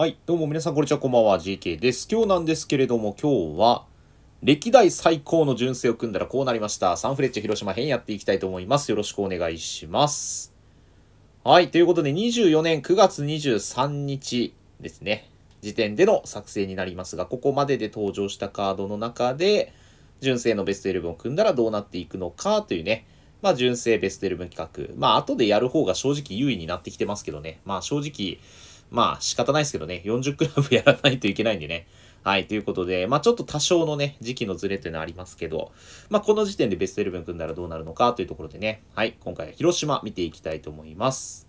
はい、どうも皆さん、こんにちは、こんばんは、GK です。今日なんですけれども、今日は、歴代最高の純正を組んだらこうなりました。サンフレッチェ広島編やっていきたいと思います。よろしくお願いします。はい、ということで、24年9月23日ですね、時点での作成になりますが、ここまでで登場したカードの中で、純正のベスト11を組んだらどうなっていくのかというね、まあ、純正ベスト11企画。まあ、後でやる方が正直優位になってきてますけどね。まあ、正直、まあ仕方ないですけどね、40クラブやらないといけないんでね。はい、ということで、まあちょっと多少のね、時期のズレというのはありますけど、まあこの時点でベスト11組んだらどうなるのかというところでね、はい、今回は広島見ていきたいと思います。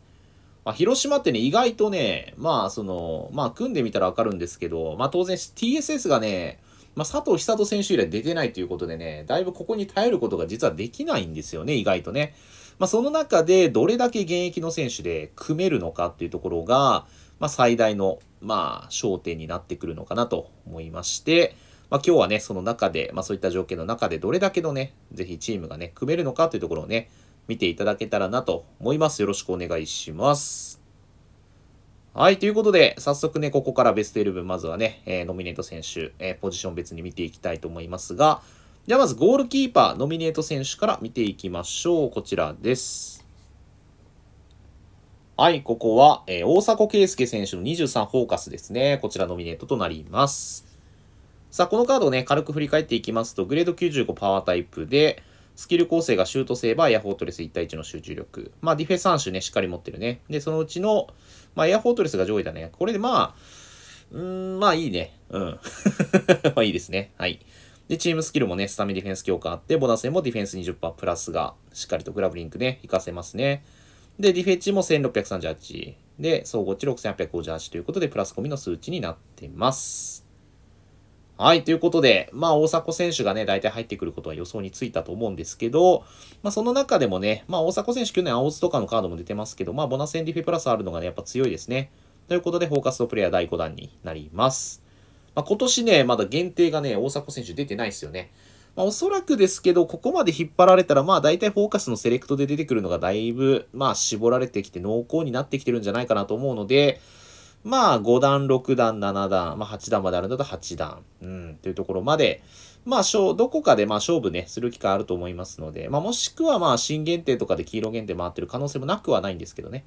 まあ、広島ってね、意外とね、まあその、まあ組んでみたらわかるんですけど、まあ当然 TSS がね、まあ、佐藤久人選手以来出てないということでね、だいぶここに耐えることが実はできないんですよね、意外とね。まあ、その中でどれだけ現役の選手で組めるのかっていうところが、まあ、最大の、まあ、焦点になってくるのかなと思いまして、まあ、今日はね、その中で、まあ、そういった条件の中でどれだけのね、ぜひチームがね、組めるのかというところをね、見ていただけたらなと思います。よろしくお願いします。はい、ということで、早速ね、ここからベスト11、まずはね、えー、ノミネート選手、えー、ポジション別に見ていきたいと思いますが、じゃあまずゴールキーパー、ノミネート選手から見ていきましょう。こちらです。はい、ここは、えー、大迫圭介選手の23フォーカスですね。こちらノミネートとなります。さあ、このカードをね、軽く振り返っていきますと、グレード95パワータイプで、スキル構成がシュートセーバー、エアフォートレス1対1の集中力。まあ、ディフェンス3種ね、しっかり持ってるね。で、そのうちの、まあ、エアフォートレスが上位だね。これでまあ、うん、まあいいね。うん。まあいいですね。はい。で、チームスキルもね、スタミディフェンス強化あって、ボナスでもディフェンス20%プラスがしっかりとグラブリンクね、活かせますね。で、ディフェッチも1638。で、総合値6858ということで、プラス込みの数値になってます。はい、ということで、まあ、大迫選手がね、大体入ってくることは予想についたと思うんですけど、まあ、その中でもね、まあ、大迫選手、去年、青津とかのカードも出てますけど、まあ、ボナセンディフェプラスあるのがね、やっぱ強いですね。ということで、フォーカスとプレイヤー第5弾になります。まあ、今年ね、まだ限定がね、大迫選手出てないですよね。まあ、おそらくですけど、ここまで引っ張られたら、まあ大体フォーカスのセレクトで出てくるのがだいぶ、まあ絞られてきて濃厚になってきてるんじゃないかなと思うので、まあ5段、6段、7段、まあ8段まであるんだと8段、うん、というところまで、まあ、どこかでまあ勝負ね、する機会あると思いますので、まあ、もしくはまあ、新限定とかで黄色限定回ってる可能性もなくはないんですけどね。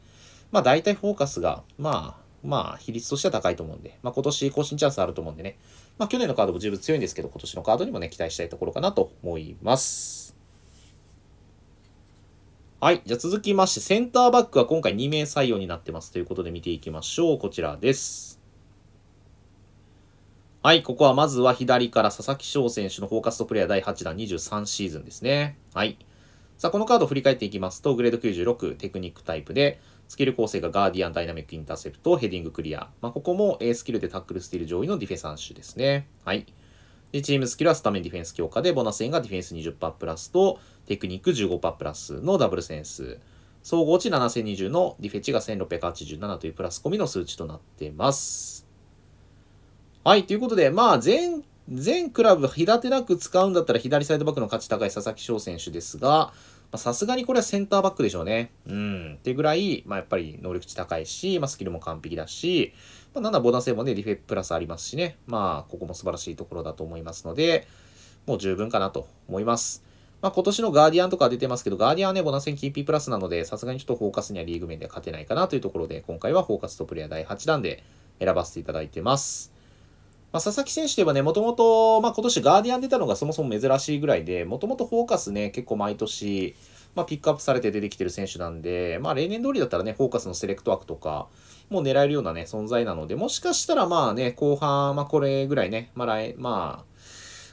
まあ、大体フォーカスが、まあ、まあ、比率としては高いと思うんで、まあ、今年更新チャンスあると思うんでね、まあ、去年のカードも十分強いんですけど、今年のカードにもね、期待したいところかなと思います。はい。じゃあ続きまして、センターバックは今回2名採用になってますということで見ていきましょう。こちらです。はい、ここはまずは左から佐々木翔選手のフォーカストプレイヤー第8弾23シーズンですね。はい。さあ、このカードを振り返っていきますと、グレード96、テクニックタイプで、スキル構成がガーディアン、ダイナミックインターセプト、ヘディングクリア。まあ、ここも A スキルでタックルスティール上位のディフェ3種ですね。はい。で、チームスキルはスタメンディフェンス強化で、ボーナス円がディフェンス20%プラスと、テクニック15%プラスのダブルセンス。総合値7020のディフェチが1687というプラス込みの数値となってます。はい、ということで、まあ全、全クラブ、隔てなく使うんだったら左サイドバックの価値高い佐々木翔選手ですが、さすがにこれはセンターバックでしょうね。うん。ってぐらい、まあ、やっぱり能力値高いし、まあ、スキルも完璧だし、まあ、なんだボーナス性もね、リフェプラスありますしね。まあ、ここも素晴らしいところだと思いますので、もう十分かなと思います。まあ、今年のガーディアンとか出てますけど、ガーディアンはね、ボナス戦 KP プラスなので、さすがにちょっとフォーカスにはリーグ面では勝てないかなというところで、今回はフォーカスとプレイヤー第8弾で選ばせていただいてます。まあ、佐々木選手といえばね、もともと、まあ、今年ガーディアン出たのがそもそも珍しいぐらいで、もともとフォーカスね、結構毎年、まあ、ピックアップされて出てきてる選手なんで、まあ、例年通りだったらね、フォーカスのセレクト枠とか、もう狙えるようなね、存在なので、もしかしたらまあね、後半、まあ、これぐらいね、まあ来、まあ、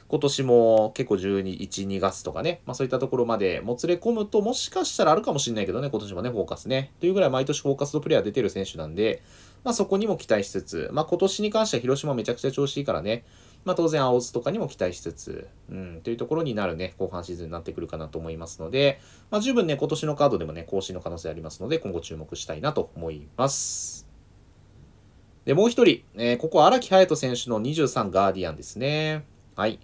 今年も結構12、1、2月とかね、まあそういったところまでもつれ込むと、もしかしたらあるかもしれないけどね、今年もね、フォーカスね。というぐらい毎年フォーカスのプレイヤー出てる選手なんで、まあ、そこにも期待しつつ、まあ、今年に関しては広島めちゃくちゃ調子いいからね、まあ、当然青津とかにも期待しつつ、うん、というところになるね、後半シーズンになってくるかなと思いますので、まあ、十分ね、今年のカードでもね、更新の可能性ありますので、今後注目したいなと思います。で、もう一人、えー、ここ荒木隼人選手の23ガーディアンですね。はい。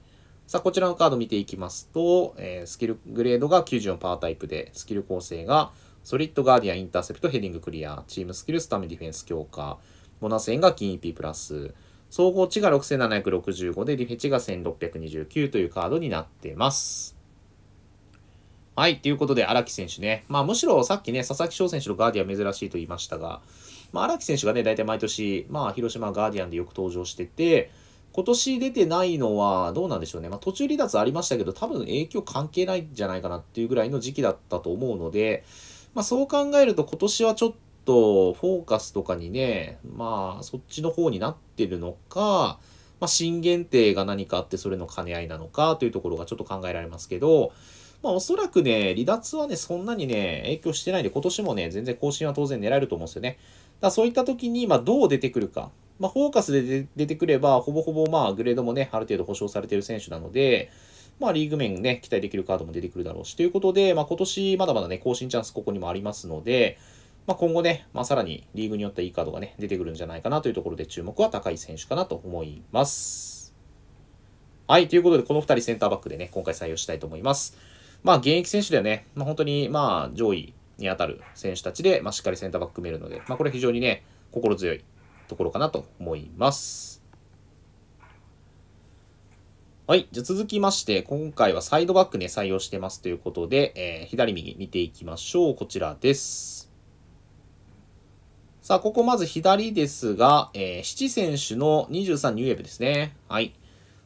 さあ、こちらのカード見ていきますと、えー、スキルグレードが94パータイプで、スキル構成が、ソリッドガーディアン、インターセプト、ヘディングクリア、チームスキル、スタメンディフェンス強化、ボナス円が金 EP プラス、総合値が6765で、ディフェチが1629というカードになってます。はい、ということで、荒木選手ね。まあ、むしろさっきね、佐々木翔選手のガーディアン珍しいと言いましたが、まあ、荒木選手がね、大体毎年、まあ、広島ガーディアンでよく登場してて、今年出てないのはどうなんでしょうね。まあ、途中離脱ありましたけど、多分影響関係ないんじゃないかなっていうぐらいの時期だったと思うので、まあ、そう考えると今年はちょっとフォーカスとかにね、まあそっちの方になってるのか、まあ、新限定が何かあってそれの兼ね合いなのかというところがちょっと考えられますけど、まあ、おそらくね、離脱はね、そんなにね、影響してないんで、今年もね、全然更新は当然狙えると思うんですよね。だそういった時に、まあ、どう出てくるか。まあ、フォーカスで出てくれば、ほぼほぼ、まあ、グレードもね、ある程度保証されてる選手なので、まあ、リーグ面ね、期待できるカードも出てくるだろうし、ということで、まあ、今年まだまだね、更新チャンスここにもありますので、まあ、今後ね、まあ、さらにリーグによっていいカードがね、出てくるんじゃないかなというところで注目は高い選手かなと思います。はい、ということで、この2人センターバックでね、今回採用したいと思います。まあ、現役選手ではね、まあ、本当に、まあ、上位に当たる選手たちで、まあ、しっかりセンターバック組めるので、まあ、これ非常にね、心強いところかなと思います。はい。じゃ続きまして、今回はサイドバックね、採用してますということで、えー、左右見ていきましょう。こちらです。さあ、ここまず左ですが、えー、七選手の23ニューウェブですね。はい。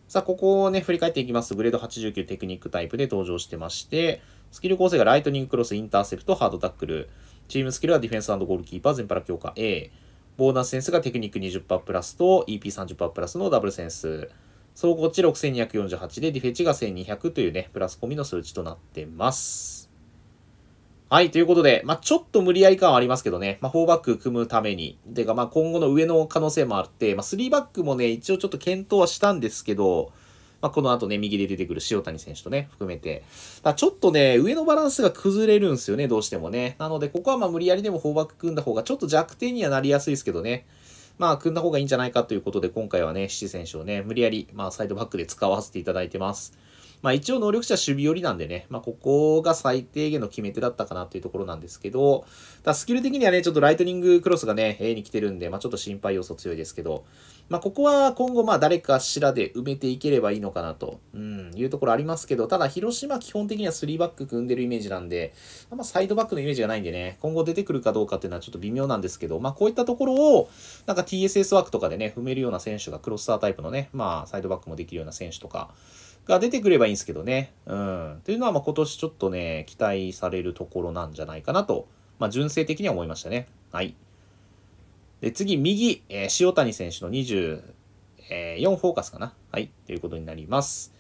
さあ、ここをね、振り返っていきます。グレード89テクニックタイプで登場してまして、スキル構成がライトニングクロス、インターセプト、ハードタックル。チームスキルはディフェンスゴールキーパー、全パラ強化 A。ボーナスセンスがテクニック20%プラスと EP30% プラスのダブルセンス。総合値6248で、ディフェチが1200というね、プラス込みの数値となってます。はい、ということで、まあ、ちょっと無理やり感はありますけどね、まあ、4バック組むために、てか、まあ、今後の上の可能性もあって、まあ、3バックもね、一応ちょっと検討はしたんですけど、まあ、この後ね、右で出てくる塩谷選手とね、含めて。だちょっとね、上のバランスが崩れるんですよね、どうしてもね。なので、ここはまあ無理やりでも4バック組んだ方が、ちょっと弱点にはなりやすいですけどね。まあ、組んだ方がいいんじゃないかということで、今回はね、七選手をね、無理やり、まあ、サイドバックで使わせていただいてます。まあ一応能力者守備寄りなんでね、まあここが最低限の決め手だったかなというところなんですけど、ただスキル的にはね、ちょっとライトニングクロスがね、A に来てるんで、まあちょっと心配要素強いですけど、まあここは今後まあ誰かしらで埋めていければいいのかなと、うん、いうところありますけど、ただ広島基本的には3バック組んでるイメージなんで、あんまサイドバックのイメージがないんでね、今後出てくるかどうかっていうのはちょっと微妙なんですけど、まあこういったところを、なんか TSS 枠とかでね、踏めるような選手がクロスタータイプのね、まあサイドバックもできるような選手とか、が出てくればいいんですけどね。うん。というのは、ま今年ちょっとね、期待されるところなんじゃないかなと、まあ、純正的には思いましたね。はい。で、次、右、えー、塩谷選手の24、えフォーカスかな。はい。ということになります。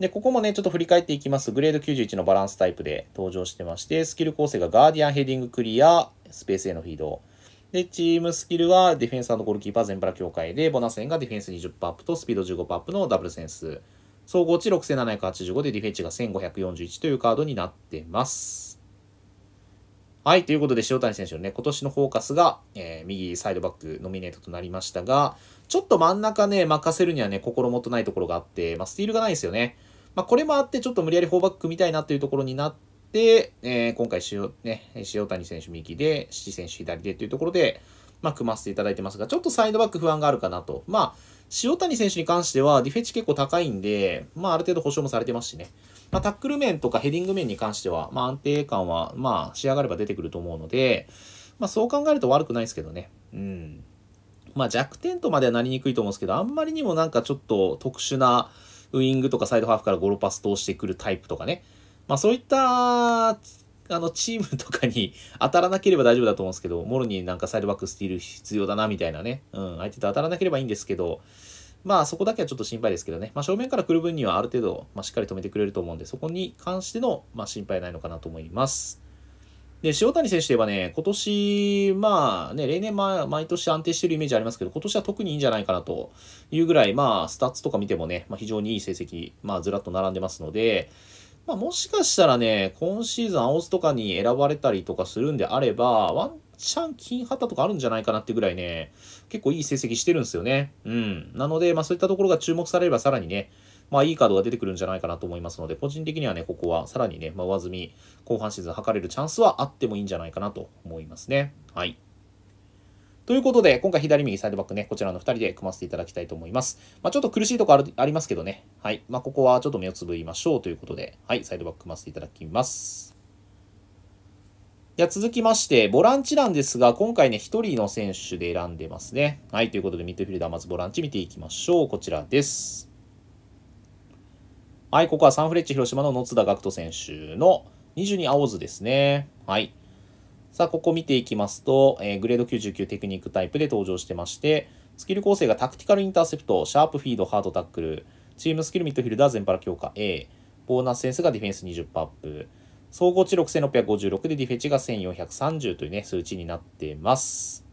で、ここもね、ちょっと振り返っていきます。グレード91のバランスタイプで登場してまして、スキル構成がガーディアンヘディングクリア、スペースへのフィード。で、チームスキルはディフェンスゴールキーパー全パラ協会で、ボナセンがディフェンス20%アップとスピード15%アップのダブルセンス。総合値6785でディフェンチが1541というカードになってます。はい、ということで塩谷選手のね、今年のフォーカスが、えー、右サイドバックノミネートとなりましたが、ちょっと真ん中ね、任せるにはね、心もとないところがあって、まあ、スティールがないですよね。まあ、これもあって、ちょっと無理やり4バックみたいなというところになって、えー、今回塩、ね、塩谷選手右で、七選手左でというところで、まあ、組ませていただいてますが、ちょっとサイドバック不安があるかなと。まあ塩谷選手に関しては、ディフェンス結構高いんで、まあ、ある程度保証もされてますしね。まあ、タックル面とかヘディング面に関しては、まあ、安定感は、まあ、仕上がれば出てくると思うので、まあ、そう考えると悪くないですけどね。うん。まあ、弱点とまではなりにくいと思うんですけど、あんまりにもなんかちょっと特殊なウイングとかサイドハーフからゴロパス通してくるタイプとかね。まあ、そういったあの、チームとかに 当たらなければ大丈夫だと思うんですけど、もろになんかサイドバックスティール必要だな、みたいなね。うん、相手と当たらなければいいんですけど、まあそこだけはちょっと心配ですけどね。まあ正面から来る分にはある程度、まあ、しっかり止めてくれると思うんで、そこに関しての、まあ、心配ないのかなと思います。で、塩谷選手といえばね、今年、まあね、例年、まあ、毎年安定してるイメージありますけど、今年は特にいいんじゃないかなというぐらい、まあ、スタッツとか見てもね、まあ、非常にいい成績、まあ、ずらっと並んでますので、まあ、もしかしたらね、今シーズン青津とかに選ばれたりとかするんであれば、ワンチャン金旗とかあるんじゃないかなってぐらいね、結構いい成績してるんですよね。うん。なので、まあそういったところが注目されればさらにね、まあいいカードが出てくるんじゃないかなと思いますので、個人的にはね、ここはさらにね、まあ、上積み、後半シーズン測れるチャンスはあってもいいんじゃないかなと思いますね。はい。ということで、今回左右サイドバックね、こちらの2人で組ませていただきたいと思います。まあ、ちょっと苦しいとこあるありますけどね、はい。まあ、ここはちょっと目をつぶりましょうということで、はい、サイドバック組ませていただきます。じゃ続きまして、ボランチなんですが、今回ね、1人の選手で選んでますね。はい、ということで、ミッドフィルダー、まずボランチ見ていきましょう。こちらです。はい、ここはサンフレッチェ広島の野津田学人選手の22青図ですね。はい。さあ、ここ見ていきますと、えー、グレード99テクニックタイプで登場してまして、スキル構成がタクティカルインターセプト、シャープフィード、ハードタックル、チームスキルミッドフィルダー全パラ強化 A、ボーナスセンスがディフェンス20%アップ、総合値6656でディフェチが1430というね、数値になってます。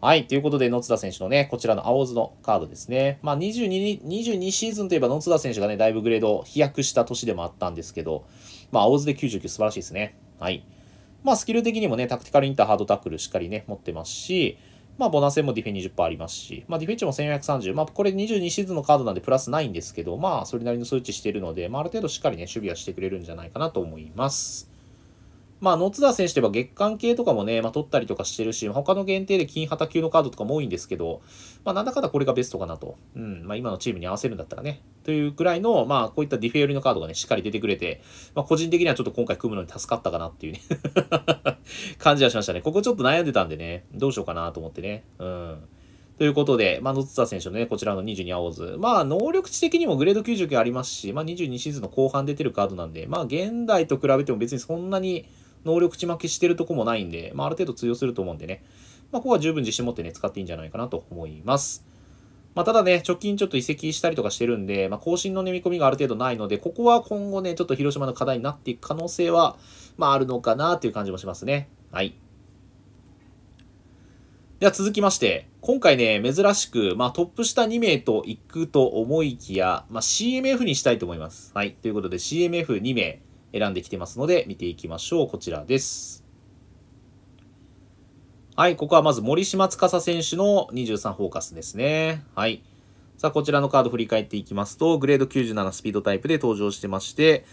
はい。ということで、野津田選手のね、こちらの青図のカードですね。まあ22、22シーズンといえば野津田選手がね、だいぶグレード飛躍した年でもあったんですけど、まあ、青図で99素晴らしいですね。はい。まあ、スキル的にもね、タクティカルインターハードタックルしっかりね、持ってますし、まあ、ボナス戦もディフェ20%ありますし、まあ、ディフェンチも1430。まあ、これ22シーズンのカードなんでプラスないんですけど、まあ、それなりの数値してるので、まあ、ある程度しっかりね、守備はしてくれるんじゃないかなと思います。まあ、野津田選手といえば月間系とかもね、まあ、取ったりとかしてるし、他の限定で金旗級のカードとかも多いんですけど、まあ、なんだかんだこれがベストかなと。うん、まあ、今のチームに合わせるんだったらね。というくらいの、まあ、こういったディフェよりのカードがね、しっかり出てくれて、まあ、個人的にはちょっと今回組むのに助かったかなっていうね 感じはしましたね。ここちょっと悩んでたんでね、どうしようかなと思ってね。うん。ということで、まあ、ノッツ選手のね、こちらの22青図。まあ、能力値的にもグレード99ありますし、まあ、22シーズンの後半出てるカードなんで、まあ、現代と比べても別にそんなに、能力値負けしてるとこもないんで、まあ、ある程度通用すると思うんでね、まあ、ここは十分自信持ってね、使っていいんじゃないかなと思います。まあ、ただね、直近ちょっと移籍したりとかしてるんで、まあ、更新のね、見込みがある程度ないので、ここは今後ね、ちょっと広島の課題になっていく可能性は、まあ、あるのかなという感じもしますね。はい。では続きまして、今回ね、珍しく、まあ、トップ下2名と行くと思いきや、まあ、CMF にしたいと思います。はい。ということで、CMF2 名。選んできてますので、見ていきましょう。こちらです。はい、ここはまず森島司選手の23フォーカスですね。はい。さあ、こちらのカード振り返っていきますと、グレード97スピードタイプで登場してまして、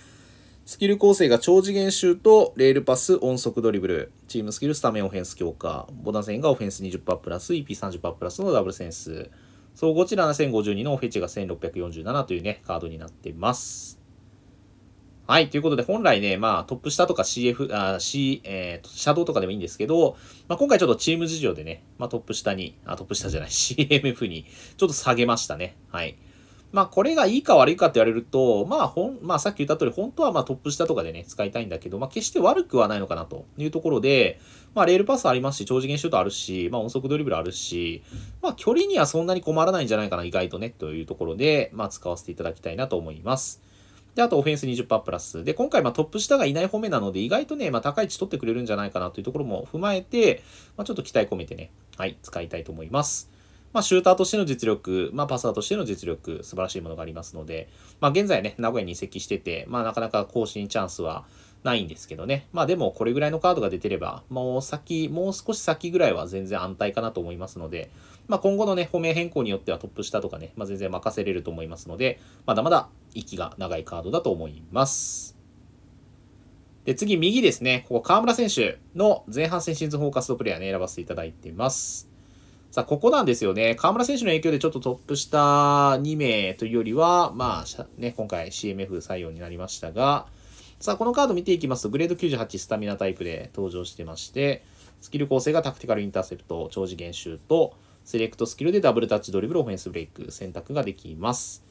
スキル構成が超次元シュート、レールパス、音速ドリブル、チームスキル、スタメンオフェンス強化、ボタン戦がオフェンス20%プラス、EP30% プラスのダブルセンス、総合値7052のオフェチが1647というね、カードになっています。はい。ということで、本来ね、まあ、トップ下とか CF、あ C、えー、シャドウとかでもいいんですけど、まあ、今回ちょっとチーム事情でね、まあ、トップ下に、あ、トップ下じゃない、CMF に、ちょっと下げましたね。はい。まあ、これがいいか悪いかって言われると、まあ、ほん、まあ、さっき言った通り、本当はまあ、トップ下とかでね、使いたいんだけど、まあ、決して悪くはないのかなというところで、まあ、レールパスありますし、超次元シュートあるし、まあ、音速ドリブルあるし、まあ、距離にはそんなに困らないんじゃないかな、意外とね、というところで、まあ、使わせていただきたいなと思います。で、あとオフェンス20%プラス。で、今回、まトップ下がいない方面なので、意外とね、まあ、高い位置取ってくれるんじゃないかなというところも踏まえて、まあ、ちょっと期待込めてね、はい、使いたいと思います。まあ、シューターとしての実力、まあ、パスワーとしての実力、素晴らしいものがありますので、まあ、現在ね、名古屋に移籍してて、まあ、なかなか更新チャンスはないんですけどね。まあ、でも、これぐらいのカードが出てれば、もう先、もう少し先ぐらいは全然安泰かなと思いますので、まあ、今後のね、方面変更によってはトップ下とかね、まあ、全然任せれると思いますので、まだまだ息が長いカードだと思います。で、次、右ですね。ここ、河村選手の前半戦シーズンフォーカストプレイヤーね、選ばせていただいています。さあ、ここなんですよね。河村選手の影響でちょっとトップ下2名というよりは、まあ、ね、今回 CMF 採用になりましたが、さあ、このカード見ていきますと、グレード98スタミナタイプで登場してまして、スキル構成がタクティカルインターセプト、長次元シュート、セレクトスキルでダブルタッチドリブルオフェンスブレイク選択ができます。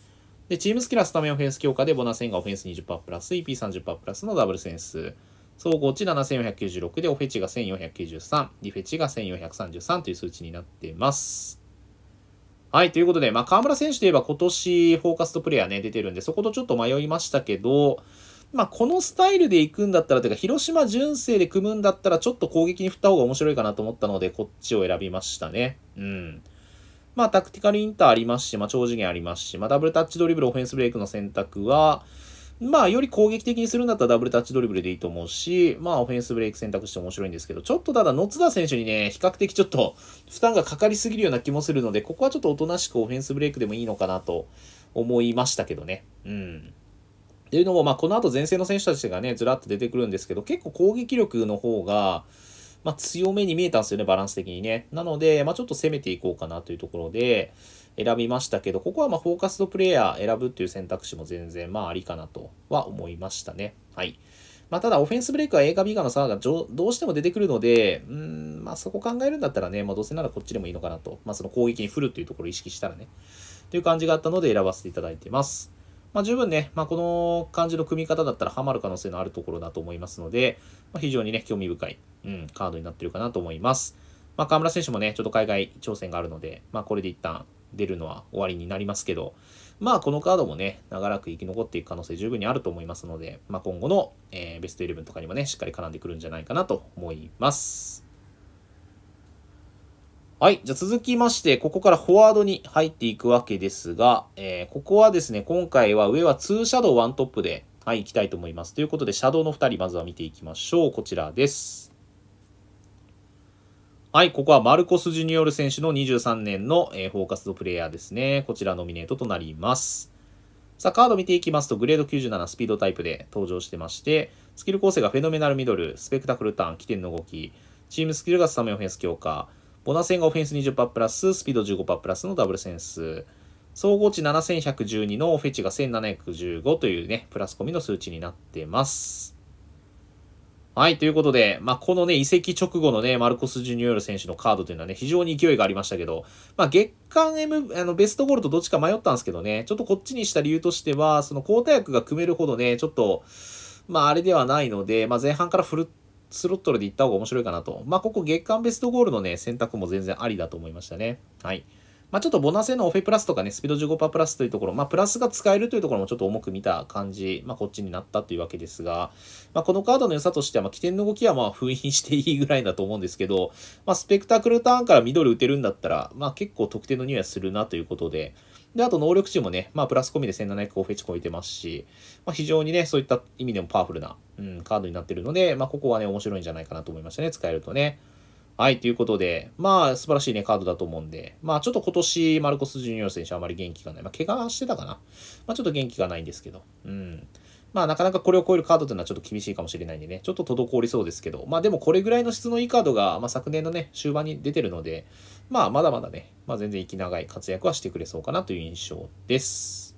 で、チームスキルはスタメンオフェンス強化でボナセンがオフェンス20%プラス、EP30% プラスのダブルセンス。総合値7496でオフェチが1493、ディフェチが1433という数値になっています。はい、ということで、まあ、河村選手といえば今年フォーカストプレイヤーね、出てるんで、そことちょっと迷いましたけど、まあ、このスタイルで行くんだったら、というか、広島純正で組むんだったら、ちょっと攻撃に振った方が面白いかなと思ったので、こっちを選びましたね。うん。まあ、タクティカルインターありますし、まあ、超次元ありますし、まあ、ダブルタッチドリブル、オフェンスブレイクの選択は、まあ、より攻撃的にするんだったらダブルタッチドリブルでいいと思うし、まあ、オフェンスブレイク選択して面白いんですけど、ちょっとただ、野津田選手にね、比較的ちょっと負担がかかりすぎるような気もするので、ここはちょっとおとなしくオフェンスブレイクでもいいのかなと思いましたけどね。うん。っていうのも、まあ、この後前線の選手たちがね、ずらっと出てくるんですけど、結構攻撃力の方が、まあ、強めに見えたんですよね、バランス的にね。なので、まあ、ちょっと攻めていこうかなというところで、選びましたけど、ここはまフォーカスドプレイヤー選ぶっていう選択肢も全然、まあ、ありかなとは思いましたね。はい。まあ、ただ、オフェンスブレイクは A か B かの差がどうしても出てくるので、うん、まあ、そこ考えるんだったらね、まあ、どうせならこっちでもいいのかなと。まあ、その攻撃に振るっていうところを意識したらね。という感じがあったので選ばせていただいてます。まあ、十分ね、まあ、この感じの組み方だったらハマる可能性のあるところだと思いますので、まあ、非常にね、興味深い、うん、カードになってるかなと思います。まあ、河村選手もね、ちょっと海外挑戦があるので、まあ、これで一旦出るのは終わりになりますけど、まあ、このカードもね、長らく生き残っていく可能性十分にあると思いますので、まあ、今後の、えー、ベストイレブンとかにもね、しっかり絡んでくるんじゃないかなと思います。はい。じゃ続きまして、ここからフォワードに入っていくわけですが、えー、ここはですね、今回は上は2シャドウ1トップで、はい、行きたいと思います。ということで、シャドウの2人、まずは見ていきましょう。こちらです。はい、ここはマルコス・ジュニオル選手の23年の、えー、フォーカスドプレイヤーですね。こちらノミネートとなります。さあ、カード見ていきますと、グレード97スピードタイプで登場してまして、スキル構成がフェノメナルミドル、スペクタクルターン、起点の動き、チームスキルがスタメンオフェンス強化、ボナセがオフェンス20%プラス、スピード15%プラスのダブルセンス。総合値7112のフェチが1715というね、プラス込みの数値になってます。はい、ということで、まあ、このね、移籍直後のね、マルコス・ジュニオール選手のカードというのはね、非常に勢いがありましたけど、まあ、月間 M、あの、ベストゴールとどっちか迷ったんですけどね、ちょっとこっちにした理由としては、その交代役が組めるほどね、ちょっと、まあ、あれではないので、まあ、前半から振るっスロットルで行った方が面白いかなと。まあ、ここ月間ベストゴールのね、選択も全然ありだと思いましたね。はい。まあ、ちょっとボナセのオフェプラスとかね、スピード15%プラスというところ、まあ、プラスが使えるというところもちょっと重く見た感じ、まあ、こっちになったというわけですが、まあ、このカードの良さとしては、まあ、起点の動きはまあ封印していいぐらいだと思うんですけど、まあ、スペクタクルターンからミドル打てるんだったら、まあ、結構得点の匂いはするなということで、で、あと能力値もね、まあ、プラス込みで1700をフェチ超えてますし、まあ、非常にね、そういった意味でもパワフルな、うん、カードになってるので、まあ、ここはね、面白いんじゃないかなと思いましたね、使えるとね。はい、ということで、まあ、素晴らしいね、カードだと思うんで、まあ、ちょっと今年、マルコス・ジュニオ選手はあまり元気がない。まあ、怪我してたかな。まあ、ちょっと元気がないんですけど、うん。まあ、なかなかこれを超えるカードっていうのはちょっと厳しいかもしれないんでね、ちょっと滞りそうですけど、まあ、でもこれぐらいの質のいいカードが、まあ、昨年のね、終盤に出てるので、まあ、まだまだね、まあ、全然生き長い活躍はしてくれそうかなという印象です。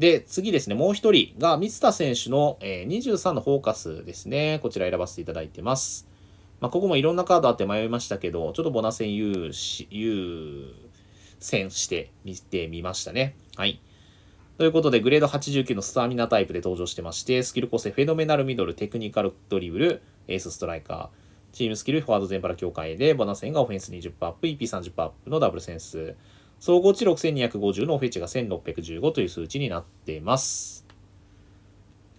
で、次ですね、もう1人が水田選手の、え23のフォーカスですね。こちら選ばせていただいてます。まあ、ここもいろんなカードあって迷いましたけど、ちょっとボナセン優先して見てみましたね。はい。ということで、グレード89のスタミナタイプで登場してまして、スキル構成、フェノメナルミドル、テクニカルドリブル、エースストライカー、チームスキル、フォワード全パラ協会で、バナセンがオフェンス20%アップ、EP30% アップのダブルセンス。総合値6250のオフェチが1615という数値になっています。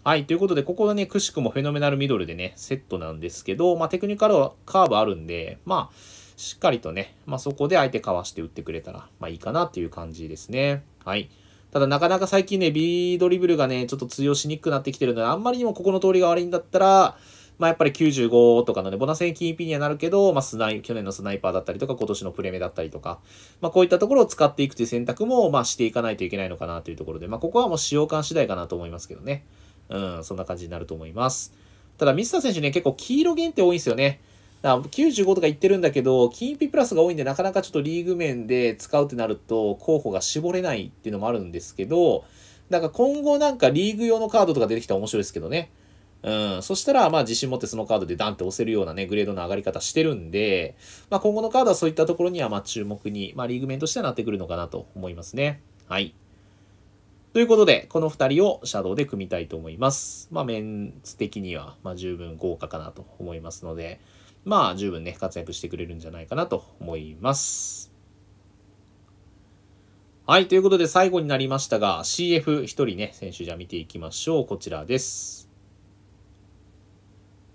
はい。ということで、ここはね、くしくもフェノメナルミドルでね、セットなんですけど、まあ、テクニカルはカーブあるんで、まあ、しっかりとね、まあ、そこで相手かわして打ってくれたら、まあ、いいかなっていう感じですね。はい。ただ、なかなか最近ね、B ドリブルがね、ちょっと通用しにくくなってきてるので、あんまりにもここの通りが悪いんだったら、まあ、やっぱり95とかなね。で、ボナセン KP にはなるけど、まあ、スナイ、去年のスナイパーだったりとか、今年のプレメだったりとか、まあ、こういったところを使っていくという選択も、まあ、していかないといけないのかなというところで、まあ、ここはもう使用感次第かなと思いますけどね。うん、そんな感じになると思います。ただ、ミスター選手ね、結構黄色限定多いんですよね。だ95とか言ってるんだけど、金ピプラスが多いんで、なかなかちょっとリーグ面で使うってなると、候補が絞れないっていうのもあるんですけど、なんか今後なんかリーグ用のカードとか出てきたら面白いですけどね。うん、そしたら、まあ自信持ってそのカードでダンって押せるようなね、グレードの上がり方してるんで、まあ今後のカードはそういったところには、まあ注目に、まあリーグ面としてはなってくるのかなと思いますね。はい。ということで、この2人をシャドウで組みたいと思います。まあメンツ的には、まあ十分豪華かなと思いますので、まあ十分ね、活躍してくれるんじゃないかなと思います。はい、ということで最後になりましたが、CF1 人ね、選手じゃ見ていきましょう。こちらです。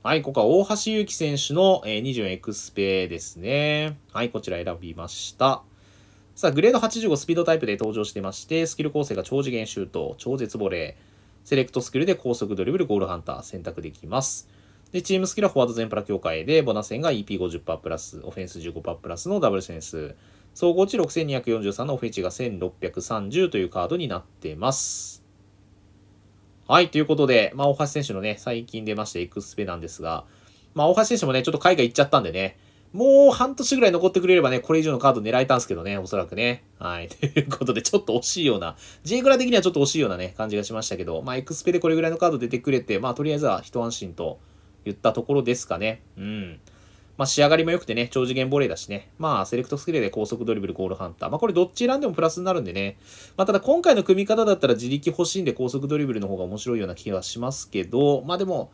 はい、ここは大橋祐希選手の、えー、24エクスペですね。はい、こちら選びました。さあ、グレード85スピードタイプで登場してまして、スキル構成が超次元シュート、超絶ボレー、セレクトスキルで高速ドリブル、ゴールハンター選択できます。で、チームスキルはフォワード全プラ協会で、ボナセンが EP50% プラス、オフェンス15%プラスのダブルセンス、総合値6243のオフェチが1630というカードになってます。はい、ということで、まあ、大橋選手のね、最近出ましたエクスペなんですが、まあ、大橋選手もね、ちょっと海外行っちゃったんでね、もう半年ぐらい残ってくれればね、これ以上のカード狙えたんですけどね、おそらくね。はい。ということで、ちょっと惜しいような、J グラ的にはちょっと惜しいようなね、感じがしましたけど、まあ、エクスペでこれぐらいのカード出てくれて、まあ、とりあえずは一安心と言ったところですかね。うん。まあ、仕上がりも良くてね、超次元ボレーだしね、まあ、セレクトスキルで高速ドリブル、ゴールハンター。まあ、これどっち選んでもプラスになるんでね。まあ、ただ今回の組み方だったら自力欲しいんで高速ドリブルの方が面白いような気はしますけど、まあでも、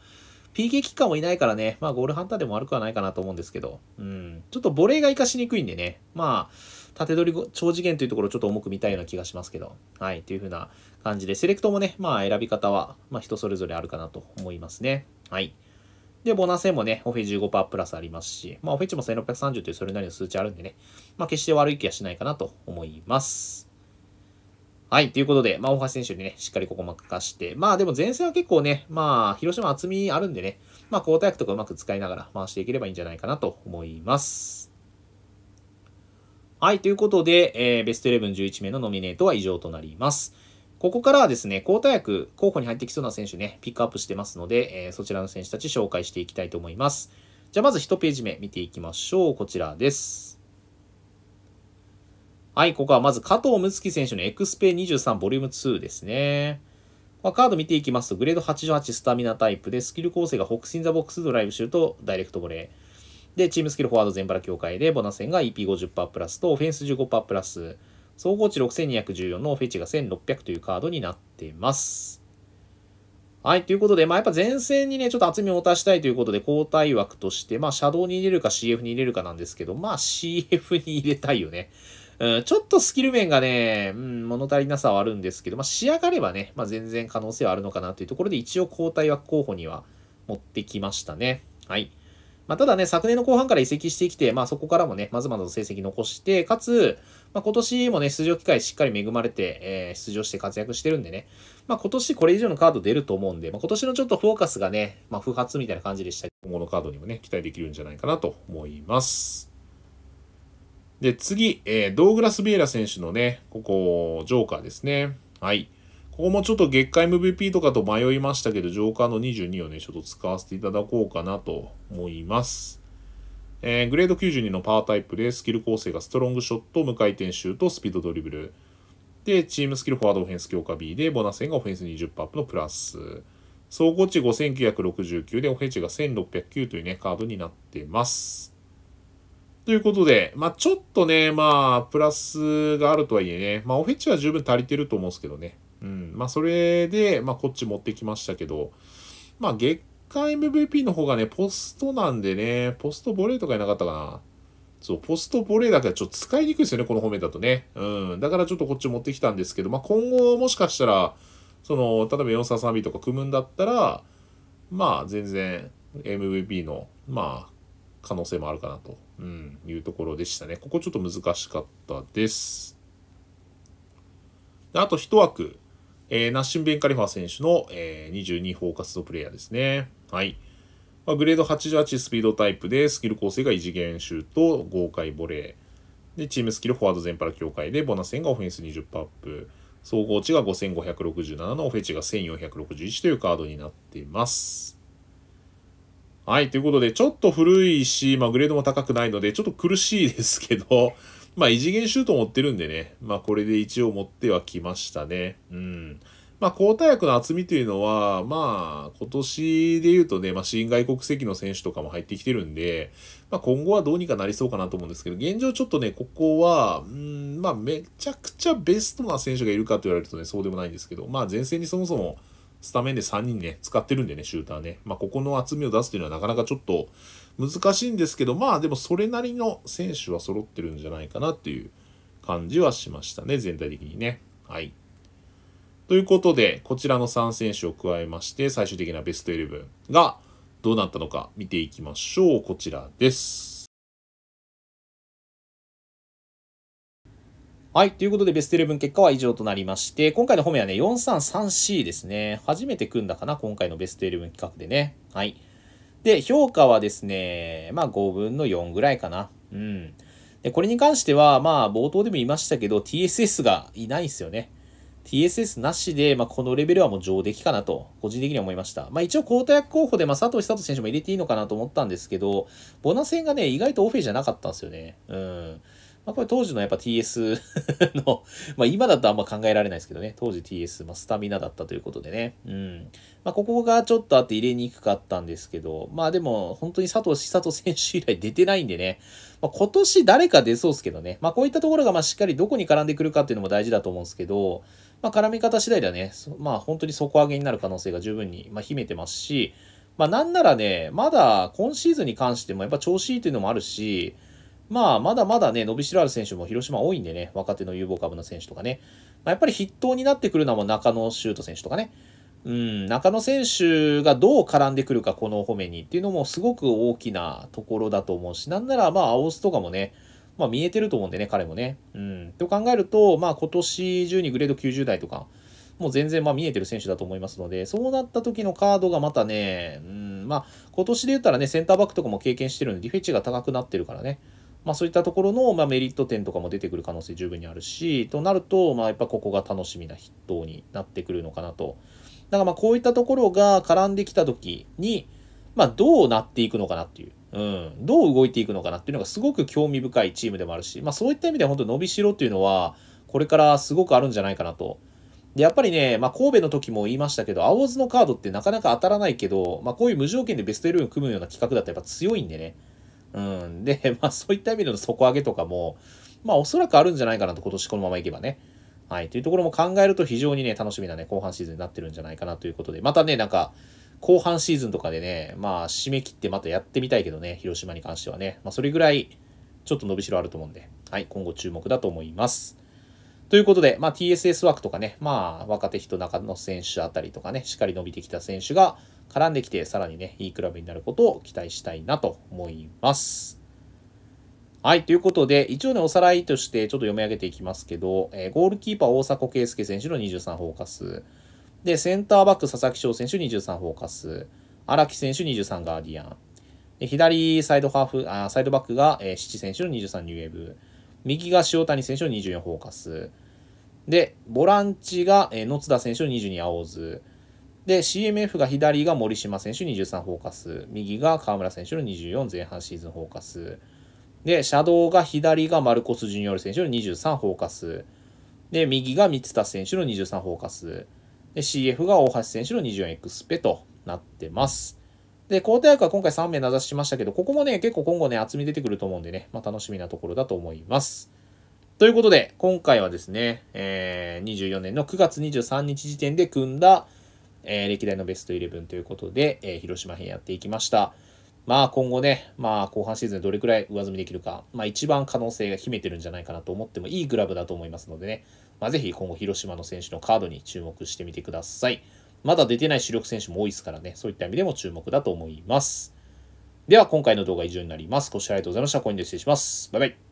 PK キッもいないからね、まあゴールハンターでも悪くはないかなと思うんですけど、うん、ちょっとボレーが活かしにくいんでね、まあ、縦取り超次元というところちょっと重く見たいような気がしますけど、はい、というふうな感じで、セレクトもね、まあ選び方は、まあ人それぞれあるかなと思いますね。はい。で、ボーナー A もね、オフェ15%プラスありますし、まあ、オフェ値も1630というそれなりの数値あるんでね、まあ、決して悪い気はしないかなと思います。はい、ということで、まあ、大橋選手にね、しっかりここ任かして、まあ、でも前線は結構ね、まあ、広島厚みあるんでね、まあ、交代役とかうまく使いながら回していければいいんじゃないかなと思います。はい、ということで、えー、ベストブ1 11名のノミネートは以上となります。ここからはですね、交代役、候補に入ってきそうな選手ね、ピックアップしてますので、えー、そちらの選手たち紹介していきたいと思います。じゃあまず1ページ目見ていきましょう。こちらです。はい、ここはまず加藤睦月選手のエクスペ23ボリューム2ですね。まあ、カード見ていきますと、グレード88スタミナタイプで、スキル構成が北ッザ・ボックス、ドライブシュート、ダイレクトボレー。で、チームスキルフォワード全バラ協会で、ボナセンが EP50% プラスと、オフェンス15%プラス。総合値6214のフェチが1600というカードになっています。はい、ということで、まあ、やっぱ前線にね、ちょっと厚みを足したいということで、交代枠として、まあ、シャドウに入れるか CF に入れるかなんですけど、まあ、CF に入れたいよね。うん、ちょっとスキル面がね、うん、物足りなさはあるんですけど、まあ、仕上がればね、まあ、全然可能性はあるのかなというところで、一応交代枠候補には持ってきましたね。はい。まあ、ただね、昨年の後半から移籍してきて、まあ、そこからもね、まずまず成績残して、かつ、まあ、今年もね、出場機会しっかり恵まれて、えー、出場して活躍してるんでね、まあ、今年これ以上のカード出ると思うんで、まあ、今年のちょっとフォーカスがね、まあ、不発みたいな感じでした今後のカードにもね、期待できるんじゃないかなと思います。で、次、えー、ドーグラス・ビエラ選手のね、ここ、ジョーカーですね。はい。ここもちょっと月間 MVP とかと迷いましたけど、ジョーカーの22をね、ちょっと使わせていただこうかなと思います。えー、グレード92のパワータイプでスキル構成がストロングショット、無回転シュート、スピードドリブル。で、チームスキルフォワードオフェンス強化 B で、ボナセンがオフェンス20%アップのプラス。総合値5969で、オフェンスが1609というね、カードになってます。ということで、まあちょっとね、まあプラスがあるとはいえね、まあオフェンスは十分足りてると思うんですけどね。うん、まあそれで、まあこっち持ってきましたけど、まあ月回 MVP の方がね、ポストなんでね、ポストボレーとかいなかったかな。そう、ポストボレーだけはちょっと使いにくいですよね、この方面だとね。うん。だからちょっとこっち持ってきたんですけど、まあ、今後もしかしたら、その、例えば 433B とか組むんだったら、まあ、全然 MVP の、まあ、可能性もあるかなと、うん、いうところでしたね。ここちょっと難しかったです。あと一枠、えー、ナッシン・ベンカリファー選手の、えー、22フォーカスドプレイヤーですね。はい。まあ、グレード88スピードタイプで、スキル構成が異次元シュート、豪快ボレー。で、チームスキルフォワード全般協会界で、ボナスンがオフェンス20%アップ。総合値が5567のオフェチが1461というカードになっています。はい、ということで、ちょっと古いし、まあ、グレードも高くないので、ちょっと苦しいですけど、まあ、異次元シュート持ってるんでね、まあ、これで一応持ってはきましたね。うん。まあ、交代枠の厚みというのは、まあ、今年で言うとね、まあ、新外国籍の選手とかも入ってきてるんで、まあ、今後はどうにかなりそうかなと思うんですけど、現状ちょっとね、ここは、うん、まあ、めちゃくちゃベストな選手がいるかと言われるとね、そうでもないんですけど、まあ、前線にそもそも、スタメンで3人ね、使ってるんでね、シューターね。まあ、ここの厚みを出すというのはなかなかちょっと難しいんですけど、まあ、でもそれなりの選手は揃ってるんじゃないかなっていう感じはしましたね、全体的にね。はい。ということで、こちらの3選手を加えまして、最終的なベスト11がどうなったのか見ていきましょう。こちらです。はい。ということで、ベスト11結果は以上となりまして、今回の褒めはね、433C ですね。初めて組んだかな、今回のベスト11企画でね。はい。で、評価はですね、まあ5分の4ぐらいかな。うん。で、これに関しては、まあ冒頭でも言いましたけど、TSS がいないんですよね。TSS なしで、まあ、このレベルはもう上出来かなと、個人的には思いました。まあ、一応、交代役候補で、まあ、佐藤久人選手も入れていいのかなと思ったんですけど、ボナ戦がね、意外とオフェじゃなかったんですよね。うん。まあ、これ当時のやっぱ TS のまあ今だとあんま考えられないですけどね、当時 TS、まあスタミナだったということでね、うん。まあここがちょっとあって入れにくかったんですけど、まあでも本当に佐藤久人選手以来出てないんでね、まあ今年誰か出そうですけどね、まあこういったところがまあしっかりどこに絡んでくるかっていうのも大事だと思うんですけど、まあ、絡み方次第ではね、まあ、本当に底上げになる可能性が十分に、まあ、秘めてますし、まあ、なんならね、まだ今シーズンに関してもやっぱ調子いいというのもあるし、まあ、まだまだね、伸びしろある選手も広島多いんでね、若手の有望株の選手とかね、まあ、やっぱり筆頭になってくるのは中野修斗選手とかね、うん、中野選手がどう絡んでくるか、この褒めにっていうのもすごく大きなところだと思うし、なんならまあ、青スとかもね、まあ見えてると思うんでね、彼もね。うん。と考えると、まあ今年中にグレード90代とか、もう全然まあ見えてる選手だと思いますので、そうなった時のカードがまたね、うん、まあ今年で言ったらね、センターバックとかも経験してるんで、ディフェンチが高くなってるからね。まあそういったところの、まあ、メリット点とかも出てくる可能性十分にあるし、となると、まあやっぱここが楽しみな筆頭になってくるのかなと。だからまあこういったところが絡んできた時に、まあどうなっていくのかなっていう。うん、どう動いていくのかなっていうのがすごく興味深いチームでもあるし、まあ、そういった意味では本当伸びしろっていうのはこれからすごくあるんじゃないかなと。でやっぱりね、まあ、神戸の時も言いましたけど、青津のカードってなかなか当たらないけど、まあ、こういう無条件でベスト11組むような企画だとやっぱ強いんでね。うん。で、まあ、そういった意味での底上げとかも、まあ、おそらくあるんじゃないかなと、今年このままいけばね。はい。というところも考えると非常にね、楽しみなね、後半シーズンになってるんじゃないかなということで、またね、なんか、後半シーズンとかでね、まあ、締め切ってまたやってみたいけどね、広島に関してはね。まあ、それぐらい、ちょっと伸びしろあると思うんで、はい、今後注目だと思います。ということで、まあ、TSS 枠とかね、まあ、若手人中野選手あたりとかね、しっかり伸びてきた選手が絡んできて、さらにね、いいクラブになることを期待したいなと思います。はい、ということで、一応ね、おさらいとしてちょっと読み上げていきますけど、えー、ゴールキーパー大迫圭介選手の23フォーカス。で、センターバック佐々木翔選手23フォーカス。荒木選手23ガーディアン。で左サイドハーフ、あサイドバックが、えー、七選手の23ニューウーブ。右が塩谷選手の24フォーカス。で、ボランチが、えー、野津田選手の22青津。で、CMF が左が森島選手23フォーカス。右が河村選手の24前半シーズンフォーカス。で、シャドウが左がマルコス・ジュニオル選手の23フォーカス。で、右が三田選手の23フォーカス。CF が大橋選手の 24X ペとなってます。で、交代役は今回3名名指ししましたけど、ここもね、結構今後ね、厚み出てくると思うんでね、まあ、楽しみなところだと思います。ということで、今回はですね、えー、24年の9月23日時点で組んだ、えー、歴代のベストイレブンということで、えー、広島編やっていきました。まあ今後ね、まあ後半シーズンどれくらい上積みできるか、まあ一番可能性が秘めてるんじゃないかなと思ってもいいグラブだと思いますのでね、まあ、ぜひ今後広島の選手のカードに注目してみてください。まだ出てない主力選手も多いですからね、そういった意味でも注目だと思います。では今回の動画は以上になります。ご視聴ありがとうございました。コインで失礼します。バイバイ。